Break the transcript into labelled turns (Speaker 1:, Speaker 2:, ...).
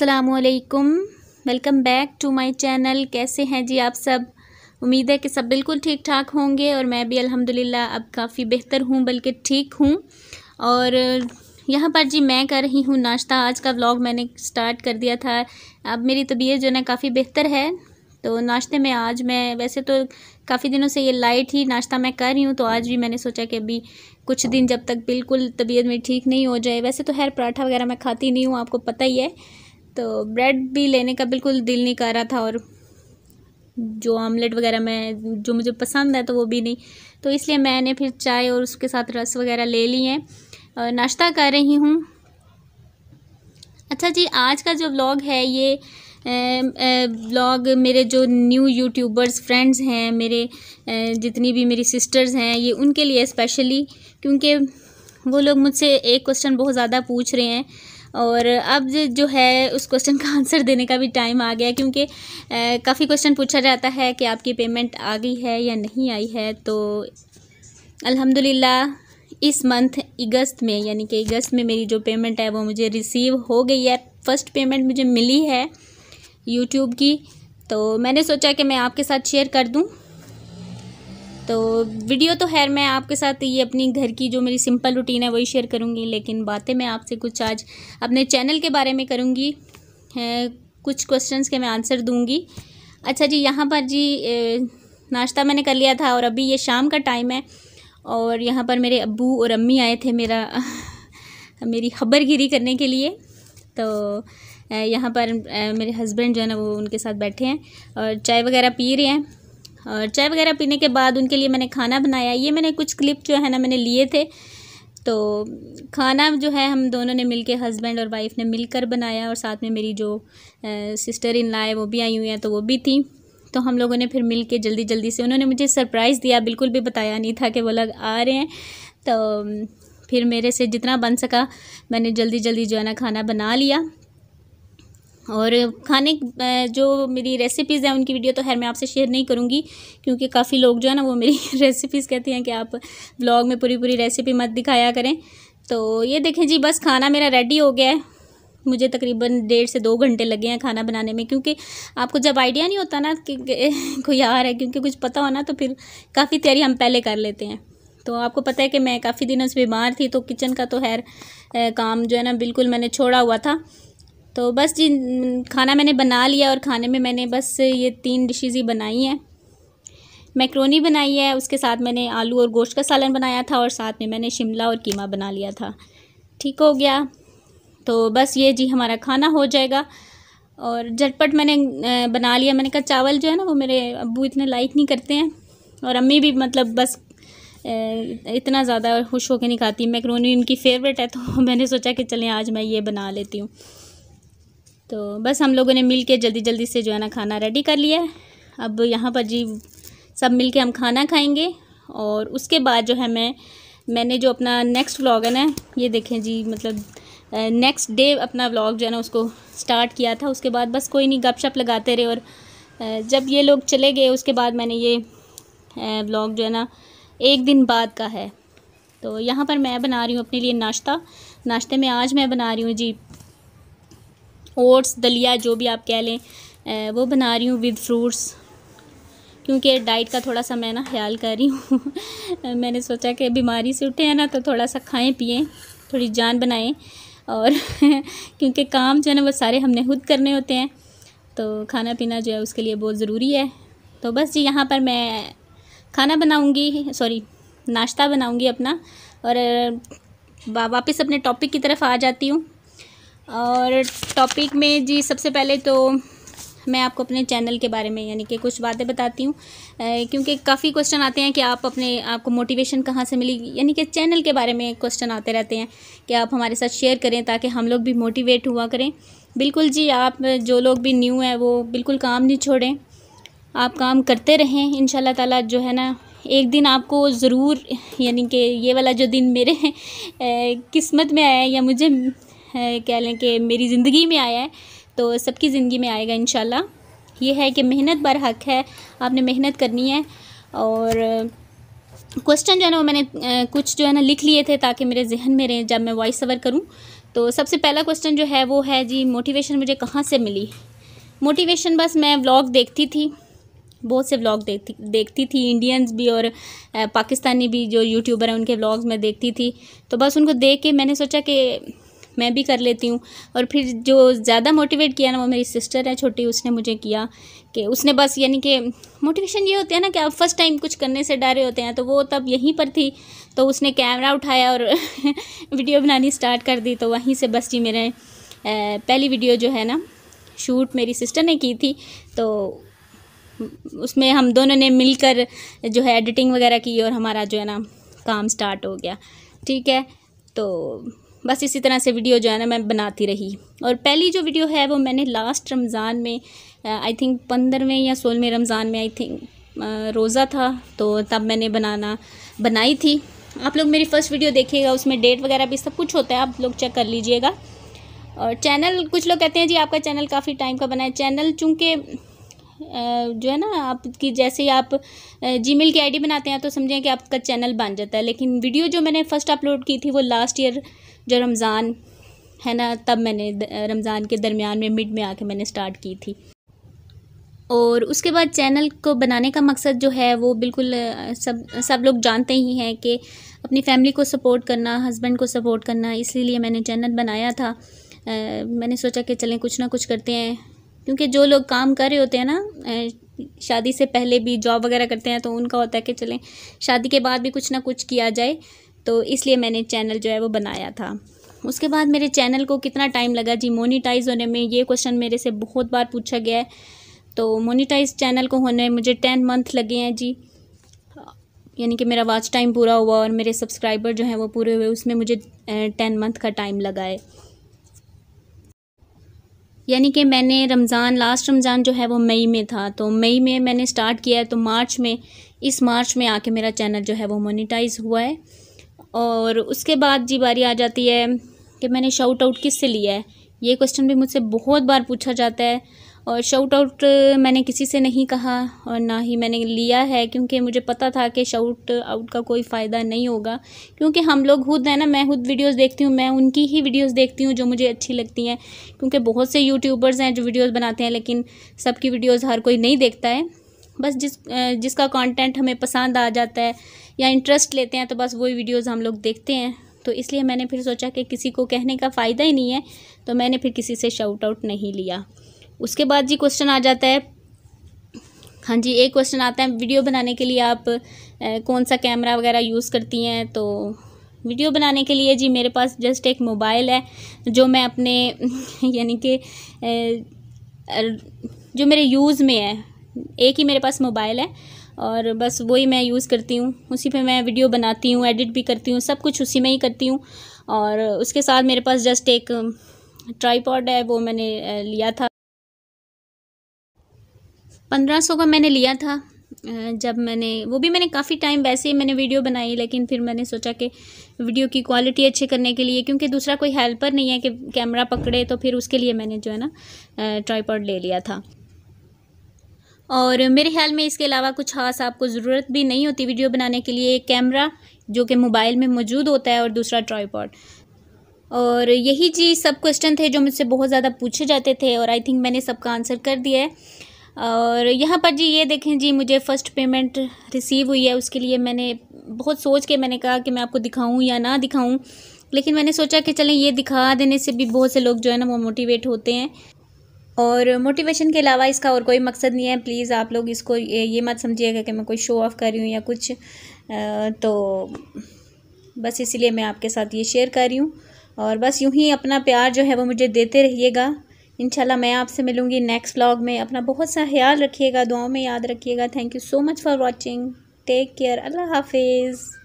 Speaker 1: असलकुम welcome back to my channel कैसे हैं जी आप सब उम्मीद है कि सब बिल्कुल ठीक ठाक होंगे और मैं भी अल्हम्दुलिल्लाह अब काफ़ी बेहतर हूँ बल्कि ठीक हूँ और यहाँ पर जी मैं कर रही हूँ नाश्ता आज का व्लॉग मैंने स्टार्ट कर दिया था अब मेरी तबीयत जो है काफ़ी बेहतर है तो नाश्ते में आज मैं वैसे तो काफ़ी दिनों से ये लाइट ही नाश्ता मैं कर रही हूँ तो आज भी मैंने सोचा कि अभी कुछ दिन जब तक बिल्कुल तबीयत मेरी ठीक नहीं हो जाए वैसे तो हैर पराठा वगैरह मैं खाती नहीं हूँ आपको पता ही है तो ब्रेड भी लेने का बिल्कुल दिल नहीं कर रहा था और जो ऑमलेट वगैरह मैं जो मुझे पसंद है तो वो भी नहीं तो इसलिए मैंने फिर चाय और उसके साथ रस वगैरह ले ली है नाश्ता कर रही हूँ अच्छा जी आज का जो व्लॉग है ये व्लॉग मेरे जो न्यू यूट्यूबर्स फ्रेंड्स हैं मेरे जितनी भी मेरी सिस्टर्स हैं ये उनके लिए स्पेशली क्योंकि वो लोग मुझसे एक क्वेश्चन बहुत ज़्यादा पूछ रहे हैं और अब जो है उस क्वेश्चन का आंसर देने का भी टाइम आ गया क्योंकि काफ़ी क्वेश्चन पूछा जाता है कि आपकी पेमेंट आ गई है या नहीं आई है तो अल्हम्दुलिल्लाह इस मंथ अगस्त में यानी कि अगस्त में मेरी जो पेमेंट है वो मुझे रिसीव हो गई है फ़र्स्ट पेमेंट मुझे मिली है यूट्यूब की तो मैंने सोचा कि मैं आपके साथ शेयर कर दूँ तो वीडियो तो खैर मैं आपके साथ ये अपनी घर की जो मेरी सिंपल रूटीन है वही शेयर करूँगी लेकिन बातें मैं आपसे कुछ आज अपने चैनल के बारे में करूँगी कुछ क्वेश्चन के मैं आंसर दूँगी अच्छा जी यहाँ पर जी नाश्ता मैंने कर लिया था और अभी ये शाम का टाइम है और यहाँ पर मेरे अबू और अम्मी आए थे मेरा मेरी खबर गिरी करने के लिए तो यहाँ पर मेरे हस्बैंड जो है ना वो उनके साथ बैठे हैं और चाय वगैरह पी रहे हैं और चाय वगैरह पीने के बाद उनके लिए मैंने खाना बनाया ये मैंने कुछ क्लिप जो है ना मैंने लिए थे तो खाना जो है हम दोनों ने मिलके हस्बैंड और वाइफ ने मिलकर बनाया और साथ में मेरी जो सिस्टर इन लाए वो भी आई हुई हैं तो वो भी थी तो हम लोगों ने फिर मिलके जल्दी जल्दी से उन्होंने मुझे सरप्राइज़ दिया बिल्कुल भी बताया नहीं था कि वो लोग आ रहे हैं तो फिर मेरे से जितना बन सका मैंने जल्दी जल्दी जो है ना खाना बना लिया और खाने जो मेरी रेसिपीज़ हैं उनकी वीडियो तो खैर मैं आपसे शेयर नहीं करूँगी क्योंकि काफ़ी लोग जो है ना वो मेरी रेसिपीज़ कहते हैं कि आप ब्लॉग में पूरी पूरी रेसिपी मत दिखाया करें तो ये देखें जी बस खाना मेरा रेडी हो गया है मुझे तकरीबन डेढ़ से दो घंटे लगे हैं खाना बनाने में क्योंकि आपको जब आइडिया नहीं होता ना कि कोई आ रहा है क्योंकि कुछ पता हो ना तो फिर काफ़ी तैयारी हम पहले कर लेते हैं तो आपको पता है कि मैं काफ़ी दिनों से बीमार थी तो किचन का तो खैर काम जो है ना बिल्कुल मैंने छोड़ा हुआ था तो बस जी खाना मैंने बना लिया और खाने में मैंने बस ये तीन डिशेज़ ही बनाई हैं मैक्रोनी बनाई है उसके साथ मैंने आलू और गोश्त का सालन बनाया था और साथ में मैंने शिमला और कीमा बना लिया था ठीक हो गया तो बस ये जी हमारा खाना हो जाएगा और झटपट मैंने बना लिया मैंने कहा चावल जो है ना वो मेरे अबू इतने लाइक नहीं करते हैं और अम्मी भी मतलब बस इतना ज़्यादा खुश होकर नहीं खाती मैक्रोनी उनकी फेवरेट है तो मैंने सोचा कि चलें आज मैं ये बना लेती हूँ तो बस हम लोगों ने मिल के जल्दी जल्दी से जो है ना खाना रेडी कर लिया है अब यहाँ पर जी सब मिल के हम खाना खाएंगे और उसके बाद जो है मैं मैंने जो अपना नेक्स्ट व्लॉग है ना ये देखें जी मतलब नेक्स्ट डे अपना व्लॉग जो है ना उसको स्टार्ट किया था उसके बाद बस कोई नहीं गपशप लगाते रहे और जब ये लोग चले गए उसके बाद मैंने ये व्लॉग जो है ना एक दिन बाद का है तो यहाँ पर मैं बना रही हूँ अपने लिए नाश्ता नाश्ते में आज मैं बना रही हूँ जी ओट्स दलिया जो भी आप कह लें वो बना रही हूँ विद फ्रूट्स क्योंकि डाइट का थोड़ा सा मैं ना ख्याल कर रही हूँ मैंने सोचा कि बीमारी से उठे हैं ना तो थोड़ा सा खाएं पिएं थोड़ी जान बनाएं और क्योंकि काम जो है ना वो सारे हमने खुद करने होते हैं तो खाना पीना जो है उसके लिए बहुत ज़रूरी है तो बस जी यहाँ पर मैं खाना बनाऊँगी सॉरी नाश्ता बनाऊँगी अपना और वापस अपने टॉपिक की तरफ आ जाती हूँ और टॉपिक में जी सबसे पहले तो मैं आपको अपने चैनल के बारे में यानी कि कुछ बातें बताती हूँ क्योंकि काफ़ी क्वेश्चन आते हैं कि आप अपने आपको मोटिवेशन कहाँ से मिली यानी कि चैनल के बारे में क्वेश्चन आते रहते हैं कि आप हमारे साथ शेयर करें ताकि हम लोग भी मोटिवेट हुआ करें बिल्कुल जी आप जो लोग भी न्यू हैं वो बिल्कुल काम नहीं छोड़ें आप काम करते रहें इन ताला जो है ना एक दिन आपको ज़रूर यानी कि ये वाला जो दिन मेरे किस्मत में आया या मुझे कह लें कि मेरी ज़िंदगी में आया है तो सबकी ज़िंदगी में आएगा इन ये है कि मेहनत बर हक है आपने मेहनत करनी है और क्वेश्चन जो है ना वो मैंने कुछ जो है ना लिख लिए थे ताकि मेरे जहन में रहें जब मैं वॉइस ओवर करूँ तो सबसे पहला क्वेश्चन जो है वो है जी मोटिवेशन मुझे कहाँ से मिली मोटिवेशन बस मैं व्लॉग देखती थी बहुत से व्लॉग देखती देखती थी इंडियंस भी और पाकिस्तानी भी जो यूट्यूबर हैं उनके व्लॉग्स मैं देखती थी तो बस उनको देख के मैंने सोचा कि मैं भी कर लेती हूँ और फिर जो ज़्यादा मोटिवेट किया ना वो मेरी सिस्टर है छोटी उसने मुझे किया कि उसने बस यानी कि मोटिवेशन ये होता है ना कि आप फर्स्ट टाइम कुछ करने से डरे होते हैं तो वो तब यहीं पर थी तो उसने कैमरा उठाया और वीडियो बनानी स्टार्ट कर दी तो वहीं से बस जी मेरे पहली वीडियो जो है ना शूट मेरी सिस्टर ने की थी तो उसमें हम दोनों ने मिलकर जो है एडिटिंग वगैरह की और हमारा जो है ना काम स्टार्ट हो गया ठीक है तो बस इसी तरह से वीडियो जो है ना मैं बनाती रही और पहली जो वीडियो है वो मैंने लास्ट रमज़ान में आई थिंक पंद्रहवें या सोलहवें रमज़ान में आई थिंक रोज़ा था तो तब मैंने बनाना बनाई थी आप लोग मेरी फ़र्स्ट वीडियो देखिएगा उसमें डेट वगैरह भी सब कुछ होता है आप लोग चेक कर लीजिएगा और चैनल कुछ लोग कहते हैं जी आपका चैनल काफ़ी टाइम का बना है चैनल चूँकि जो है ना आपकी जैसे ही आप जीमेल की आईडी बनाते हैं तो समझें कि आपका चैनल बन जाता है लेकिन वीडियो जो मैंने फ़र्स्ट अपलोड की थी वो लास्ट ईयर जो रमज़ान है ना तब मैंने रमज़ान के दरमियान में मिड में आके मैंने स्टार्ट की थी और उसके बाद चैनल को बनाने का मकसद जो है वो बिल्कुल सब सब लोग जानते ही हैं कि अपनी फैमिली को सपोर्ट करना हस्बैंड को सपोर्ट करना इसीलिए मैंने चैनल बनाया था आ, मैंने सोचा कि चलें कुछ ना कुछ करते हैं क्योंकि जो लोग काम कर रहे होते हैं ना शादी से पहले भी जॉब वगैरह करते हैं तो उनका होता है कि चलें शादी के बाद भी कुछ ना कुछ किया जाए तो इसलिए मैंने चैनल जो है वो बनाया था उसके बाद मेरे चैनल को कितना टाइम लगा जी मोनिटाइज होने में ये क्वेश्चन मेरे से बहुत बार पूछा गया है तो मोनिटाइज चैनल को होने में मुझे टेन मंथ लगे हैं जी यानी कि मेरा वाच टाइम पूरा हुआ और मेरे सब्सक्राइबर जो हैं वो पूरे हुए उसमें मुझे टेन मंथ का टाइम लगा है यानी कि मैंने रमज़ान लास्ट रमज़ान जो है वो मई में था तो मई में मैंने स्टार्ट किया है तो मार्च में इस मार्च में आके मेरा चैनल जो है वो मोनिटाइज़ हुआ है और उसके बाद जी बारी आ जाती है कि मैंने शाउट आउट किस से लिया है ये क्वेश्चन भी मुझसे बहुत बार पूछा जाता है और शाउट आउट uh, मैंने किसी से नहीं कहा और ना ही मैंने लिया है क्योंकि मुझे पता था कि शाउट आउट का कोई फ़ायदा नहीं होगा क्योंकि हम लोग खुद है ना मैं खुद वीडियोस देखती हूँ मैं उनकी ही वीडियोस देखती हूँ जो मुझे अच्छी लगती हैं क्योंकि बहुत से यूट्यूबर्स हैं जो वीडियोज़ बनाते हैं लेकिन सबकी वीडियोज़ हर कोई नहीं देखता है बस जिस uh, जिसका कॉन्टेंट हमें पसंद आ जाता है या इंटरेस्ट लेते हैं तो बस वही वीडियोज़ हम लोग देखते हैं तो इसलिए मैंने फिर सोचा कि किसी को कहने का फ़ायदा ही नहीं है तो मैंने फिर किसी से शाउट आउट नहीं लिया उसके बाद जी क्वेश्चन आ जाता है हाँ जी एक क्वेश्चन आता है वीडियो बनाने के लिए आप ए, कौन सा कैमरा वगैरह यूज़ करती हैं तो वीडियो बनाने के लिए जी मेरे पास जस्ट एक मोबाइल है जो मैं अपने यानी कि जो मेरे यूज़ में है एक ही मेरे पास मोबाइल है और बस वही मैं यूज़ करती हूँ उसी पे मैं वीडियो बनाती हूँ एडिट भी करती हूँ सब कुछ उसी में ही करती हूँ और उसके साथ मेरे पास जस्ट एक ट्राईपॉड है वो मैंने लिया था पंद्रह सौ का मैंने लिया था जब मैंने वो भी मैंने काफ़ी टाइम वैसे ही मैंने वीडियो बनाई लेकिन फिर मैंने सोचा कि वीडियो की क्वालिटी अच्छे करने के लिए क्योंकि दूसरा कोई हेल्पर नहीं है कि कैमरा पकड़े तो फिर उसके लिए मैंने जो है ना ट्राईपॉड ले लिया था और मेरे ख्याल में इसके अलावा कुछ खास आपको ज़रूरत भी नहीं होती वीडियो बनाने के लिए एक कैमरा जो कि मोबाइल में मौजूद होता है और दूसरा ट्राईपॉड और यही जी सब क्वेश्चन थे जो मुझसे बहुत ज़्यादा पूछे जाते थे और आई थिंक मैंने सबका आंसर कर दिया है और यहाँ पर जी ये देखें जी मुझे फ़र्स्ट पेमेंट रिसीव हुई है उसके लिए मैंने बहुत सोच के मैंने कहा कि मैं आपको दिखाऊं या ना दिखाऊं लेकिन मैंने सोचा कि चलें ये दिखा देने से भी बहुत से लोग जो है ना वो मोटिवेट होते हैं और मोटिवेशन के अलावा इसका और कोई मकसद नहीं है प्लीज़ आप लोग इसको ये, ये मत समझिएगा कि मैं कोई शो ऑफ़ कर रही हूँ या कुछ तो बस इसीलिए मैं आपके साथ ये शेयर कर रही हूँ और बस यूँ ही अपना प्यार जो है वो मुझे देते रहिएगा इनशाला मैं आपसे मिलूँगी नेक्स्ट व्लॉग में अपना बहुत सा ख्याल रखिएगा दुआओं में याद रखिएगा thank you so much for watching take care अल्लाह हाफिज़